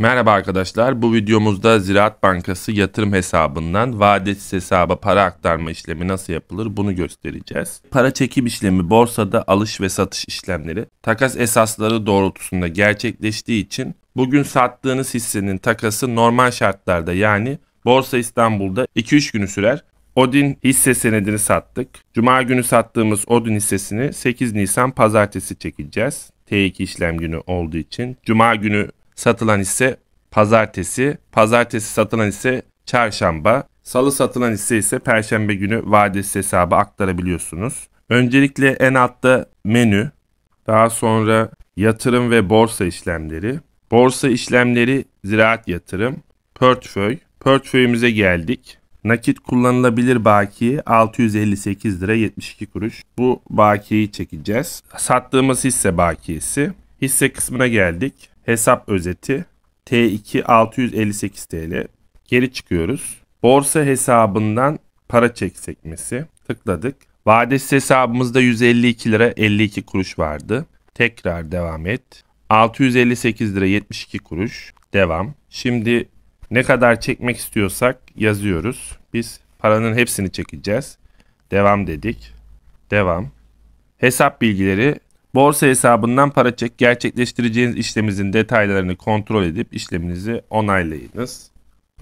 Merhaba arkadaşlar. Bu videomuzda Ziraat Bankası yatırım hesabından vadesiz hesaba para aktarma işlemi nasıl yapılır bunu göstereceğiz. Para çekim işlemi borsada alış ve satış işlemleri takas esasları doğrultusunda gerçekleştiği için bugün sattığınız hissenin takası normal şartlarda yani Borsa İstanbul'da 2-3 günü sürer. Odin hisse senedini sattık. Cuma günü sattığımız Odin hissesini 8 Nisan pazartesi çekeceğiz. T2 işlem günü olduğu için. Cuma günü satılan ise pazartesi, pazartesi satılan ise çarşamba, salı satılan hisse ise perşembe günü vadesi hesabı aktarabiliyorsunuz. Öncelikle en altta menü, daha sonra yatırım ve borsa işlemleri, borsa işlemleri ziraat yatırım, portföy, portföyümüze geldik. Nakit kullanılabilir bakiye 658 lira 72 kuruş. Bu bakiyeyi çekeceğiz. Sattığımız hisse bakiyesi. Hisse kısmına geldik. Hesap özeti T2 658 TL. Geri çıkıyoruz. Borsa hesabından para çek sekmesi. Tıkladık. Vadesiz hesabımızda 152 lira 52 kuruş vardı. Tekrar devam et. 658 lira 72 kuruş. Devam. Şimdi ne kadar çekmek istiyorsak yazıyoruz. Biz paranın hepsini çekeceğiz. Devam dedik. Devam. Hesap bilgileri Borsa hesabından para çek gerçekleştireceğiniz işleminizin detaylarını kontrol edip işleminizi onaylayınız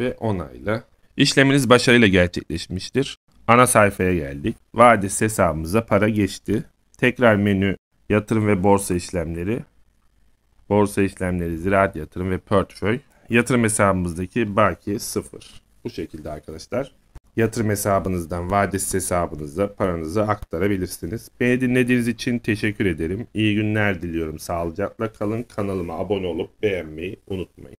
ve onayla. İşleminiz başarıyla gerçekleşmiştir. Ana sayfaya geldik. Vadesi hesabımıza para geçti. Tekrar menü yatırım ve borsa işlemleri. Borsa işlemleri, ziraat yatırım ve portföy. Yatırım hesabımızdaki baki sıfır. Bu şekilde arkadaşlar yatırım hesabınızdan, vadesiz hesabınıza paranızı aktarabilirsiniz. Beni dinlediğiniz için teşekkür ederim. İyi günler diliyorum. Sağlıcakla kalın. Kanalıma abone olup beğenmeyi unutmayın.